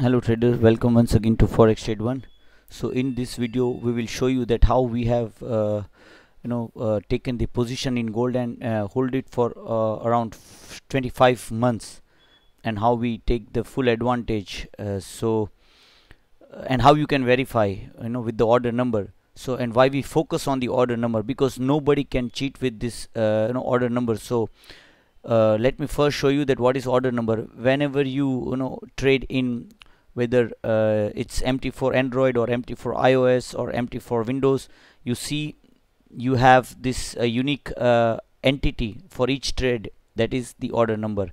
hello traders welcome once again to forex trade one so in this video we will show you that how we have uh, you know uh, taken the position in gold and uh, hold it for uh, around 25 months and how we take the full advantage uh, so uh, and how you can verify you know with the order number so and why we focus on the order number because nobody can cheat with this you know order number so let me first show you that what is order number whenever you you know trade in whether uh, it's MT4 Android or MT4 iOS or MT4 Windows you see you have this uh, unique uh, entity for each trade that is the order number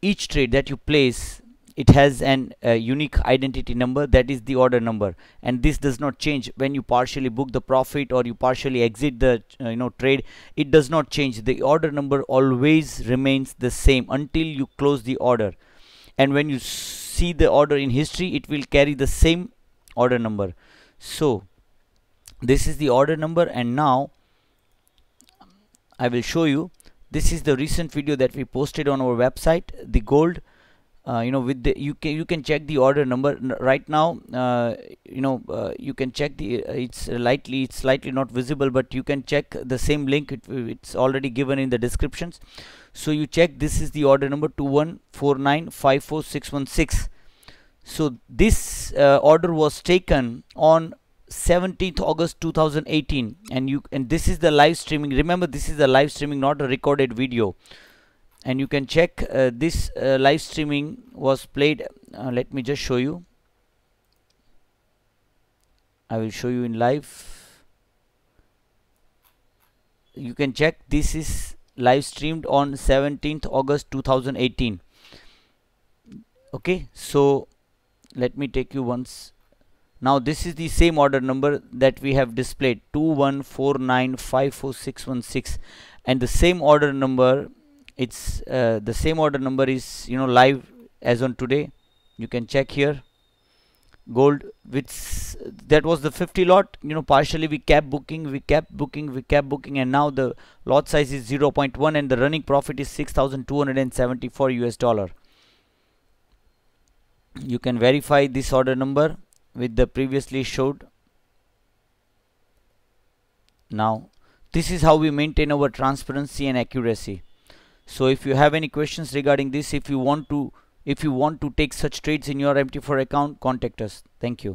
each trade that you place it has an uh, unique identity number that is the order number and this does not change when you partially book the profit or you partially exit the uh, you know trade it does not change the order number always remains the same until you close the order and when you see the order in history it will carry the same order number so this is the order number and now I will show you this is the recent video that we posted on our website the gold uh, you know with the you can you can check the order number right now uh, you know uh, you can check the uh, it's slightly it's slightly not visible but you can check the same link it, it's already given in the descriptions so you check this is the order number 214954616 so this uh, order was taken on 17th August 2018 and you and this is the live streaming remember this is the live streaming not a recorded video and you can check uh, this uh, live streaming was played uh, let me just show you I will show you in live you can check this is live streamed on 17th August 2018 okay so let me take you once now this is the same order number that we have displayed 214954616 and the same order number it's uh, the same order number is you know live as on today you can check here gold which that was the 50 lot you know partially we kept booking we kept booking we kept booking and now the lot size is 0.1 and the running profit is 6274 us dollar you can verify this order number with the previously showed now this is how we maintain our transparency and accuracy so if you have any questions regarding this if you want to if you want to take such trades in your MT4 account contact us thank you